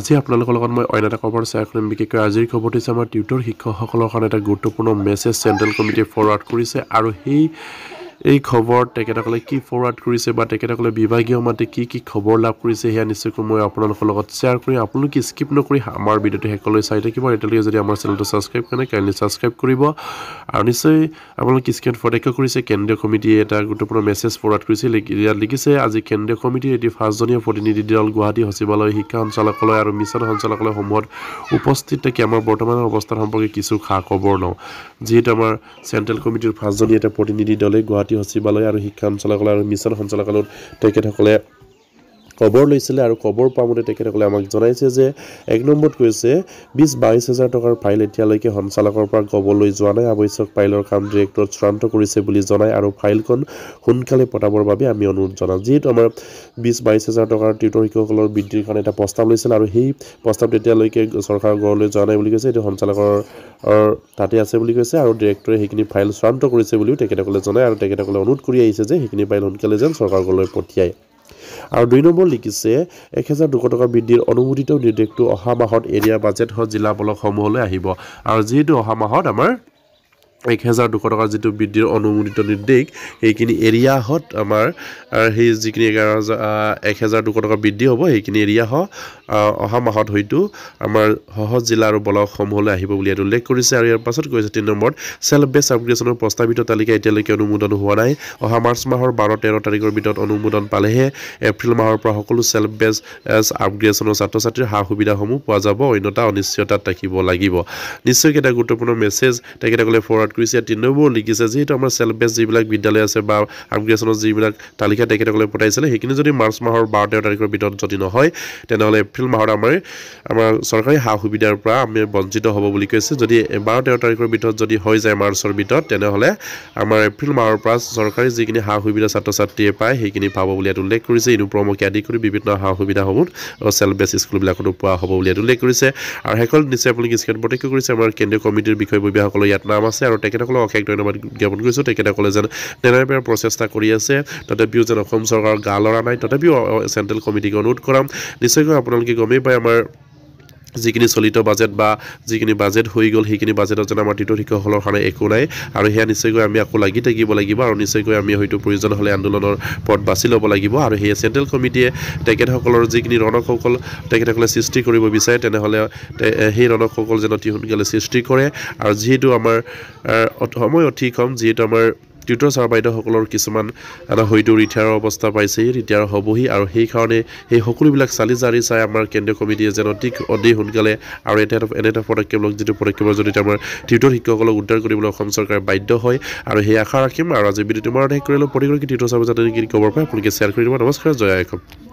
আজি আপোনালোকৰ লগত মই অন্য এটা খবৰ শ্বেয়াৰ কৰিম বিশেষকৈ আজিৰ খবৰটো হৈছে আমাৰ টিউটৰ শিক্ষকসকলৰ কাৰণে এটা গুৰুত্বপূৰ্ণ মেছেজ চেণ্ট্ৰেল কমিটিয়ে ফৰৱাৰ্ড কৰিছে আৰু সেই এই খবৰ তেখেতসকলে কি ফৰৱাৰ্ড কৰিছে বা তেখেতসকলে বিভাগীয় মাতে কি কি খবৰ লাভ কৰিছে সেয়া নিশ্চয়কৈ মই আপোনালোকৰ লগত শ্বেয়াৰ কৰিম আপোনালোকে স্কিপ নকৰি আমাৰ ভিডিঅ'টো শেষলৈ চাই থাকিব এতিয়ালৈকে যদি আমাৰ চেনেলটো ছাবস্ক্ৰাইব কৰে কাইণ্ডলি ছাবস্ক্ৰাইব কৰিব আৰু নিশ্চয় আপোনালোকে স্কেন প্ৰত্যক্ষ কৰিছে কেন্দ্ৰীয় কমিটিয়ে এটা গুৰুত্বপূৰ্ণ মেছেজ ফৰৱাৰ্ড কৰিছে ইয়াত লিখিছে আজি কেন্দ্ৰীয় কমিটিৰ এটি ফাৰ্ষ্টজনীয় প্ৰতিনিধি দল গুৱাহাটী সচিবালয় শিক্ষা সঞ্চালকালয় আৰু মিছন সঞ্চালকালয়সমূহত উপস্থিত থাকি আমাৰ বৰ্তমানৰ অৱস্থাৰ সম্পৰ্কে কিছু খা খবৰ লওঁ যিহেতু আমাৰ চেণ্ট্ৰেল কমিটিৰ ফাৰ্ষ্টজনী এটা প্ৰতিনিধি দলে গুৱাহাটী মাতি সচিবালয় আৰু শিক্ষা সঞ্চালকালয় আৰু মিছন সঞ্চালকালয়ৰ তেখেতসকলে খবৰ লৈছিলে আৰু খবৰ পাওঁতে তেখেতসকলে আমাক জনাইছে যে এক নম্বৰত কৈছে বিছ বাইছ হাজাৰ টকাৰ ফাইল এতিয়ালৈকে সঞ্চালকৰ পৰা ক'বলৈ যোৱা নাই আৱশ্যক ফাইলৰ কাম ডিৰেক্টৰ চূড়ান্ত কৰিছে বুলি জনায় আৰু ফাইলখন সোনকালে পতাবৰ বাবে আমি অনুৰোধ জনাওঁ যিহেতু আমাৰ বিছ বাইছ হাজাৰ টকাৰ টিউটৰ শিক্ষকসকলৰ বৃদ্ধিৰ কাৰণে এটা প্ৰস্তাৱ লৈছিল আৰু সেই প্ৰস্তাৱ তেতিয়ালৈকে চৰকাৰৰ গঢ়লৈ যোৱা নাই বুলি কৈছে এইটো সঞ্চালকৰ তাতে আছে বুলি কৈছে আৰু ডিৰেক্টৰে সেইখিনি ফাইল চূড়ান্ত কৰিছে বুলিও তেখেতসকলে জনায় আৰু তেখেতসকলে অনুৰোধ কৰি আহিছে যে সেইখিনি ফাইল সোনকালে যেন চৰকাৰৰ গঢ়লৈ পঠিয়ায় আৰু দুই নম্বৰ লিখিছে এক হাজাৰ দুশ টকা বৃদ্ধিৰ অনুমোদিত নিৰ্দেশটো অহা মাহত এৰিয়া বাজেট হওক জিলা পলকসমূহলৈ আহিব আৰু যিহেতু অহা মাহত আমাৰ এক হেজাৰ দুশ টকাৰ যিটো বৃদ্ধিৰ অনুমোদিত নিৰ্দেশ সেইখিনি এৰিয়াহত আমাৰ সেই যিখিনি এঘাৰ হাজাৰ এক হেজাৰ দুশ টকা বৃদ্ধি হ'ব সেইখিনি এৰিয়াহ অহা মাহত হয়তো আমাৰ সহজ জিলা আৰু ব্লকসমূহলৈ আহিব বুলি ইয়াত উল্লেখ কৰিছে আৰু ইয়াৰ পাছত কৈছে তিনি নম্বৰত ছেল্ফ বেছ আপগ্ৰেডেশ্যনৰ প্ৰস্তাৱিত তালিকা এতিয়ালৈকে অনুমোদন হোৱা নাই অহা মাৰ্চ মাহৰ বাৰ তেৰ তাৰিখৰ ভিতৰত অনুমোদন পালেহে এপ্ৰিল মাহৰ পৰা সকলো চেল্ফ বেছ এছ আপগ্ৰেডেশ্যনৰ ছাত্ৰ ছাত্ৰীৰ সা সুবিধাসমূহ পোৱা যাব অন্যতা অনিশ্চয়তাত থাকিব লাগিব নিশ্চয়কৈ এটা গুৰুত্বপূৰ্ণ মেছেজ তেখেতসকলে ফ'ৰ কৰিছে তৃণমূল লিখিছে যিহেতু আমাৰ ছেল্ফ বেষ্ট যিবিলাক বিদ্যালয় আছে বা আৰ্মিগ্ৰেশ্যনৰ যিবিলাক তালিকা তেখেতসকলে পঠাইছিলে সেইখিনি যদি মাৰ্চ মাহৰ বাৰ তেৰ তাৰিখৰ ভিতৰত যদি নহয় তেনেহ'লে এপ্ৰিল মাহত আমাৰ আমাৰ চৰকাৰী সা সুবিধাৰ পৰা আমি বঞ্চিত হ'ব বুলি কৈছে যদি বাৰ তেৰ তাৰিখৰ ভিতৰত যদি হৈ যায় মাৰ্চৰ ভিতৰত তেনেহ'লে আমাৰ এপ্ৰিল মাহৰ পৰা চৰকাৰী যিখিনি সা সুবিধা ছাত্ৰ ছাত্ৰীয়ে পায় সেইখিনি পাব বুলি ইয়াত উল্লেখ কৰিছে ইনুপ্ৰমকে আদি কৰি বিভিন্ন সা সুবিধাসমূহ ছেল্ফ বেষ্ট স্কুলবিলাকতো পোৱা হ'ব বুলি ইয়াত উল্লেখ কৰিছে আৰু সেইখন নিশ্চয় আপোনালোকে প্ৰত্যক্ষ কৰিছে আমাৰ কেন্দ্ৰীয় কমিটিৰ বিষয়ববীয়াসকলৰ ইয়াত নাম আছে আৰু আৰু তেখেতসকলক অশেষ ধন্যবাদ জ্ঞাপন কৰিছোঁ তেখেতসকলে যেন তেনেদৰে প্ৰচেষ্টা কৰি আছে তথাপিও যেন অসম চৰকাৰৰ গা লৰা নাই তথাপিও চেণ্ট্ৰেল কমিটিক অনুৰোধ কৰাম নিশ্চয়কৈ আপোনালোকে গমেই পায় আমাৰ যিখিনি চলিত বাজেট বা যিখিনি বাজেট হৈ গ'ল সেইখিনি বাজেটত যেন আমাৰ তৃতীয় শিক্ষকসকলৰ কাৰণে একো নাই আৰু সেয়া নিশ্চয়কৈ আমি আকৌ লাগি থাকিব লাগিব আৰু নিশ্চয়কৈ আমি হয়তো প্ৰয়োজন হ'লে আন্দোলনৰ পথ বাছি ল'ব লাগিব আৰু সেয়ে চেণ্ট্ৰেল কমিটিয়ে তেখেতসকলৰ যিখিনি ৰণকসকল তেখেতসকলে সৃষ্টি কৰিব বিচাৰে তেনেহ'লে সেই ৰণকসকল যেন অতি সোনকালে সৃষ্টি কৰে আৰু যিহেতু আমাৰ সময় অতি কম যিহেতু আমাৰ টিউটৰ ছাৰ বাইদেউসকলৰ কিছুমান এটা হয়তো ৰিটায়াৰ অৱস্থা পাইছে ৰিটায়াৰ হ'বহি আৰু সেইকাৰণে সেই সকলোবিলাক চালি জাৰি চাই আমাৰ কেন্দ্ৰীয় কমিটিয়ে যেন অতি অতি সোনকালে আৰু এটা এটা এনে এটা পদক্ষেপ লওক যিটো পদক্ষেপৰ জৰিয়তে আমাৰ টিউটৰ শিক্ষকসকলক উদ্ধাৰ কৰিবলৈ অসম চৰকাৰে বাধ্য হয় আৰু সেই আশা ৰাখিম আৰু আজি বিদ্যুৎ মাৰণ শেষ কৰিলোঁ প্ৰতিগৰাকী টিউটৰ ছাৰ যাতে কি খবৰ পায় আপোনালোকে শ্বেয়াৰ কৰি দিব নমস্কাৰ জয় আয়কম